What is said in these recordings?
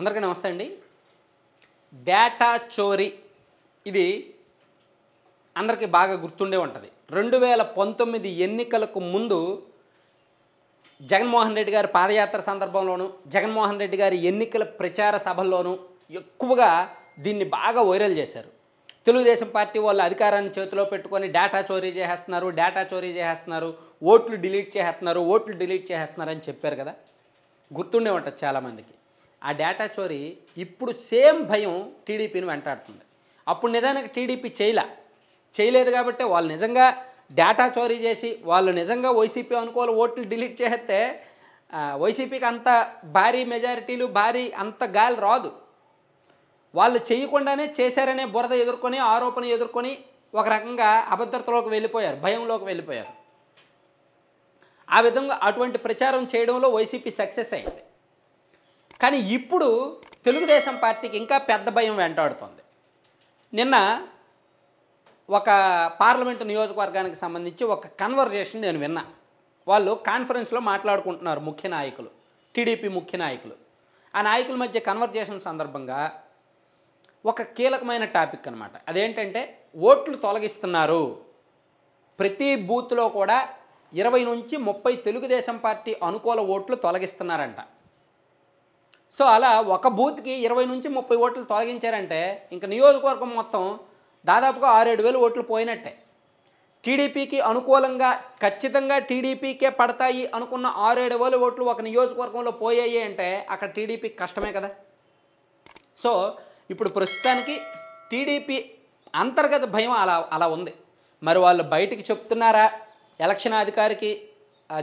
అందరికీ నమస్తే అండి డేటా చోరీ ఇది అందరికీ బాగా గుర్తుండే ఉంటుంది రెండు వేల పంతొమ్మిది ఎన్నికలకు ముందు జగన్మోహన్ రెడ్డి గారి పాదయాత్ర సందర్భంలోనూ జగన్మోహన్ రెడ్డి గారి ఎన్నికల ప్రచార సభల్లోనూ ఎక్కువగా దీన్ని బాగా వైరల్ చేశారు తెలుగుదేశం పార్టీ వాళ్ళు అధికారాన్ని చేతిలో పెట్టుకొని డేటా చోరీ చేసేస్తున్నారు డేటా చోరీ చేసేస్తున్నారు ఓట్లు డిలీట్ చేసేస్తున్నారు ఓట్లు డిలీట్ చేసేస్తున్నారు అని చెప్పారు కదా గుర్తుండే ఉంటుంది చాలామందికి ఆ డేటా చోరీ ఇప్పుడు సేమ్ భయం టీడీపీని వెంటాడుతుంది అప్పుడు నిజానికి టీడీపీ చేయలే చేయలేదు కాబట్టి వాళ్ళు నిజంగా డేటా చోరీ చేసి వాళ్ళు నిజంగా వైసీపీ అనుకోవాలి ఓట్లు డిలీట్ చేస్తే వైసీపీకి అంత భారీ మెజారిటీలు భారీ అంత గాలి రాదు వాళ్ళు చేయకుండానే చేశారనే బురద ఎదుర్కొని ఆరోపణ ఎదుర్కొని ఒక రకంగా అభద్రతలోకి వెళ్ళిపోయారు భయంలోకి వెళ్ళిపోయారు ఆ విధంగా అటువంటి ప్రచారం చేయడంలో వైసీపీ సక్సెస్ అయింది కానీ ఇప్పుడు తెలుగుదేశం పార్టీకి ఇంకా పెద్ద భయం వెంటాడుతుంది నిన్న ఒక పార్లమెంటు నియోజకవర్గానికి సంబంధించి ఒక కన్వర్జేషన్ నేను విన్నా వాళ్ళు కాన్ఫరెన్స్లో మాట్లాడుకుంటున్నారు ముఖ్య నాయకులు టీడీపీ ముఖ్య నాయకులు ఆ నాయకుల మధ్య కన్వర్జేషన్ సందర్భంగా ఒక కీలకమైన టాపిక్ అనమాట అదేంటంటే ఓట్లు తొలగిస్తున్నారు ప్రతి బూత్లో కూడా ఇరవై నుంచి ముప్పై తెలుగుదేశం పార్టీ అనుకూల ఓట్లు తొలగిస్తున్నారంట సో అలా ఒక బూత్కి ఇరవై నుంచి ముప్పై ఓట్లు తొలగించారంటే ఇంకా నియోజకవర్గం మొత్తం దాదాపుగా ఆరేడు వేలు ఓట్లు పోయినట్టే టీడీపీకి అనుకూలంగా ఖచ్చితంగా టీడీపీకే పడతాయి అనుకున్న ఆరేడు వేల ఓట్లు ఒక నియోజకవర్గంలో పోయాయి అంటే అక్కడ టీడీపీ కష్టమే కదా సో ఇప్పుడు ప్రస్తుతానికి టీడీపీ అంతర్గత భయం అలా అలా ఉంది మరి వాళ్ళు బయటికి చెప్తున్నారా ఎలక్షన్ అధికారికి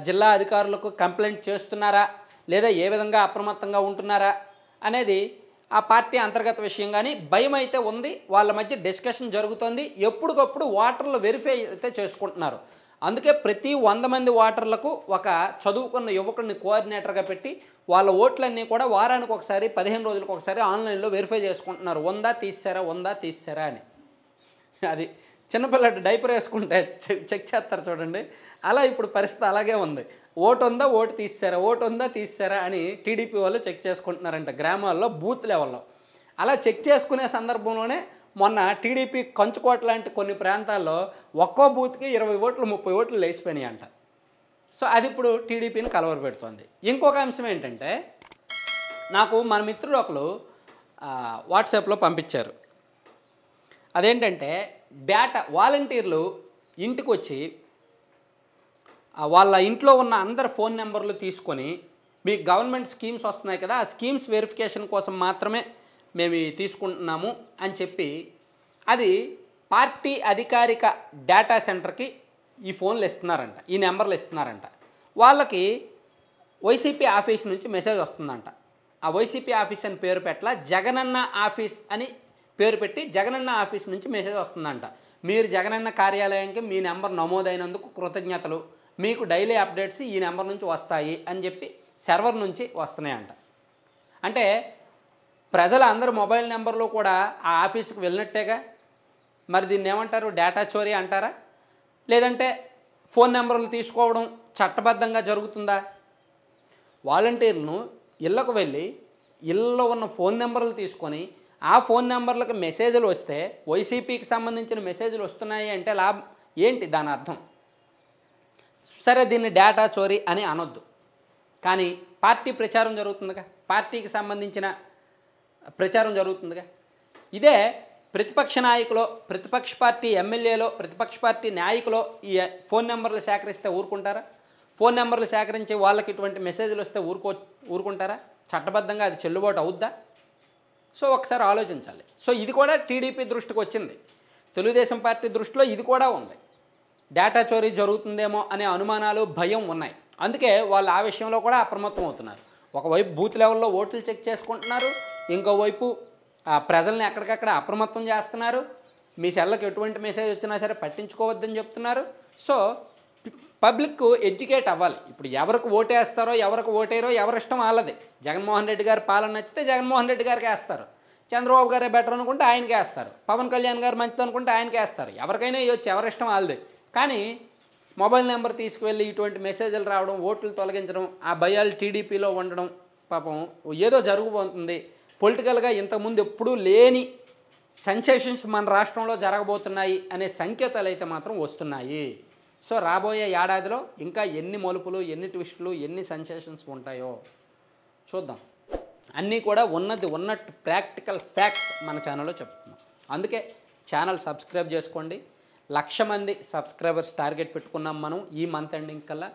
జిల్లా అధికారులకు కంప్లైంట్ చేస్తున్నారా లేదా ఏ విధంగా అప్రమత్తంగా ఉంటున్నారా అనేది ఆ పార్టీ అంతర్గత విషయం కానీ భయం అయితే ఉంది వాళ్ళ మధ్య డిస్కషన్ జరుగుతుంది ఎప్పటికప్పుడు ఓటర్లు వెరిఫై అయితే చేసుకుంటున్నారు అందుకే ప్రతి వంద మంది ఓటర్లకు ఒక చదువుకున్న యువకుడిని కోఆర్డినేటర్గా పెట్టి వాళ్ళ ఓట్లన్నీ కూడా వారానికి ఒకసారి పదిహేను రోజులకు ఒకసారి ఆన్లైన్లో వెరిఫై చేసుకుంటున్నారు ఉందా తీసారా ఉందా తీసారా అని అది చిన్నపిల్ల డైపర్ వేసుకుంటే చెక్ చేస్తారు చూడండి అలా ఇప్పుడు పరిస్థితి అలాగే ఉంది ఓటు ఉందా ఓటు తీసారా ఓటు ఉందా తీస్తారా అని టీడీపీ వాళ్ళు చెక్ చేసుకుంటున్నారంట గ్రామాల్లో బూత్ లెవెల్లో అలా చెక్ చేసుకునే సందర్భంలోనే మొన్న టీడీపీ కంచుకోట లాంటి కొన్ని ప్రాంతాల్లో ఒక్కో బూత్కి ఇరవై ఓట్లు ముప్పై ఓట్లు లేచిపోయినాయి అంట సో అది ఇప్పుడు టీడీపీని పెడుతోంది ఇంకొక అంశం ఏంటంటే నాకు మన మిత్రుడు ఒకరు వాట్సాప్లో పంపించారు అదేంటంటే డేటా వాలంటీర్లు ఇంటికి వచ్చి వాళ్ళ ఇంట్లో ఉన్న అందరి ఫోన్ నెంబర్లు తీసుకొని మీకు గవర్నమెంట్ స్కీమ్స్ వస్తున్నాయి కదా ఆ స్కీమ్స్ వెరిఫికేషన్ కోసం మాత్రమే మేము తీసుకుంటున్నాము అని చెప్పి అది పార్టీ అధికారిక డేటా సెంటర్కి ఈ ఫోన్లు ఇస్తున్నారంట ఈ నెంబర్లు ఇస్తున్నారంట వాళ్ళకి వైసీపీ ఆఫీస్ నుంచి మెసేజ్ వస్తుందంట ఆ వైసీపీ ఆఫీస్ అని పేరు పెట్టాల జగనన్న ఆఫీస్ అని పేరు పెట్టి జగనన్న ఆఫీస్ నుంచి మెసేజ్ వస్తుందంట మీరు జగనన్న కార్యాలయానికి మీ నెంబర్ నమోదైనందుకు కృతజ్ఞతలు మీకు డైలీ అప్డేట్స్ ఈ నెంబర్ నుంచి వస్తాయి అని చెప్పి సర్వర్ నుంచి వస్తున్నాయంట అంటే ప్రజలు అందరు మొబైల్ నెంబర్లో కూడా ఆ ఆఫీస్కి వెళ్ళినట్టేగా మరి దీన్ని ఏమంటారు డేటా చోరీ అంటారా లేదంటే ఫోన్ నెంబర్లు తీసుకోవడం చట్టబద్ధంగా జరుగుతుందా వాలంటీర్లను ఇళ్లకు వెళ్ళి ఇళ్ళలో ఉన్న ఫోన్ నెంబర్లు తీసుకొని ఆ ఫోన్ నెంబర్లకు మెసేజ్లు వస్తే వైసీపీకి సంబంధించిన మెసేజ్లు వస్తున్నాయి అంటే లాభ ఏంటి దాని అర్థం సరే దీన్ని డేటా చోరీ అని అనొద్దు కానీ పార్టీ ప్రచారం జరుగుతుందిగా పార్టీకి సంబంధించిన ప్రచారం జరుగుతుందిగా ఇదే ప్రతిపక్ష నాయకులో ప్రతిపక్ష పార్టీ ఎమ్మెల్యేలో ప్రతిపక్ష పార్టీ నాయకులో ఈ ఫోన్ నెంబర్లు సేకరిస్తే ఊరుకుంటారా ఫోన్ నెంబర్లు సేకరించి వాళ్ళకి ఇటువంటి మెసేజ్లు వస్తే ఊరుకో ఊరుకుంటారా చట్టబద్ధంగా అది చెల్లుబాటు అవుద్దా సో ఒకసారి ఆలోచించాలి సో ఇది కూడా టీడీపీ దృష్టికి వచ్చింది తెలుగుదేశం పార్టీ దృష్టిలో ఇది కూడా ఉంది డేటా చోరీ జరుగుతుందేమో అనే అనుమానాలు భయం ఉన్నాయి అందుకే వాళ్ళు ఆ విషయంలో కూడా అప్రమత్తం అవుతున్నారు ఒకవైపు బూత్ లెవెల్లో ఓట్లు చెక్ చేసుకుంటున్నారు ఇంకోవైపు ప్రజల్ని ఎక్కడికక్కడ అప్రమత్తం చేస్తున్నారు మీ సెల్లకు ఎటువంటి మెసేజ్ వచ్చినా సరే పట్టించుకోవద్దని చెప్తున్నారు సో పబ్లిక్ ఎడ్యుకేట్ అవ్వాలి ఇప్పుడు ఎవరికి ఓటేస్తారో ఎవరికి ఓటేరో ఎవరి ఇష్టం వాళ్ళది జగన్మోహన్ రెడ్డి గారి పాలన నచ్చితే జగన్మోహన్ రెడ్డి గారికి వేస్తారు చంద్రబాబు గారే బెటర్ అనుకుంటే ఆయనకి వేస్తారు పవన్ కళ్యాణ్ గారు మంచిది అనుకుంటే ఆయనకి వేస్తారు ఎవరికైనా ఇవ్వచ్చు ఎవరి ఇష్టం వాళ్ళది కానీ మొబైల్ నెంబర్ తీసుకువెళ్ళి ఇటువంటి మెసేజ్లు రావడం ఓట్లు తొలగించడం ఆ భయాలు టీడీపీలో ఉండడం పాపం ఏదో జరుగుబోతుంది పొలిటికల్గా ఇంతకుముందు ఎప్పుడూ లేని సెన్సేషన్స్ మన రాష్ట్రంలో జరగబోతున్నాయి అనే సంకేతాలు అయితే మాత్రం వస్తున్నాయి సో రాబోయే ఏడాదిలో ఇంకా ఎన్ని మలుపులు ఎన్ని ట్విస్టులు ఎన్ని సెన్సేషన్స్ ఉంటాయో చూద్దాం అన్నీ కూడా ఉన్నది ఉన్నట్టు ప్రాక్టికల్ ఫ్యాక్ట్స్ మన ఛానల్లో చెప్తున్నాం అందుకే ఛానల్ సబ్స్క్రైబ్ చేసుకోండి లక్ష మంది సబ్స్క్రైబర్స్ టార్గెట్ పెట్టుకున్నాం మనం ఈ మంత్ ఎండింగ్ కల్లా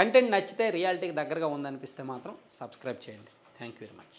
కంటెంట్ నచ్చితే రియాలిటీకి దగ్గరగా ఉందనిపిస్తే మాత్రం సబ్స్క్రైబ్ చేయండి థ్యాంక్ యూ వెరీ మచ్